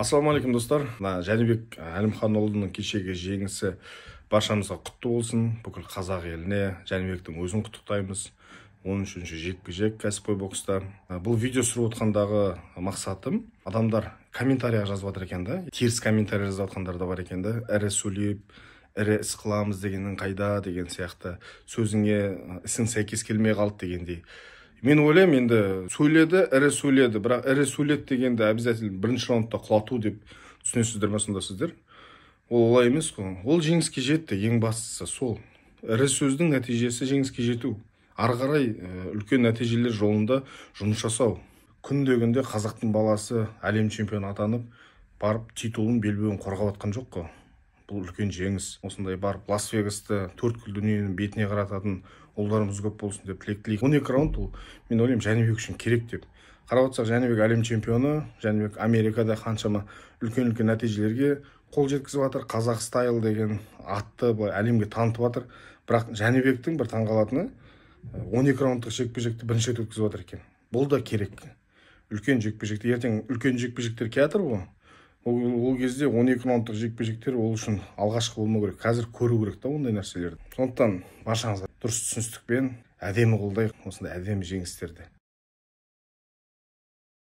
ассалаумағалейкум достар мына жәнібек әлімханұлының кешегі жеңісі баршамызға құтты болсын бүкіл қазақ еліне жәнібектің өзін құттықтаймыз он үшінші жекпе жек кәсіпқой бокста бұл видео түсіріп отқандағы мақсатым адамдар комментарияға жазып жатыр екен да теріс комментарий жазып жатқандар да бар екен да ірі сөйлеп ірі іс қыламыз дегенің қайда деген сияқты сөзіңе ісің сәйкес келмей қалды дегендей мен ойлаймын енді сөйледі ірі сөйледі бірақ ірі сөйледі дегенді обязательно бірінші раундта құлату деп түсінесіздер ма сонда сіздер ол олай емес қой ол жеңіске жетті ең бастысы сол ірі сөздің нәтижесі жеңіске жету ары қарай э, үлкен нәтижелер жолында жұмыс жасау күнде күнде қазақтың баласы әлем чемпионы атанып барып титулын белбеуін қорғап жатқан жоқ қой бұл үлкен жеңіс осындай барып лас вегасты төрткүл дүниенің бетіне қарататын ұлдарымыз көп болсын деп тілек тілейік он екі раунд ол мен ойлаймын жәнібек үшін керек деп қарап отырсақ жәнібек әлем чемпионы жәнібек америкада қаншама үлкен үлкен нәтижелерге қол жеткізіп жатыр қазақ стайл деген атты былай әлемге танытып жатыр бірақ жәнібектің бір таңғалатыны э, он екі раундтық жекпе жекті бірінші рет өткізіп жатыр екен бұл да керек үлкен жекпе жекті ертең үлкен жекпе жектер келе жатыр ғой ол, кезде он екі раундтық жекпе жектер ол үшін алғашқы болмау керек қазір көру керек та ондай нәрселерді сондықтан баршаңызға дұрыс түсіністікпен әдемі қолдайық осындай әдемі жеңістерді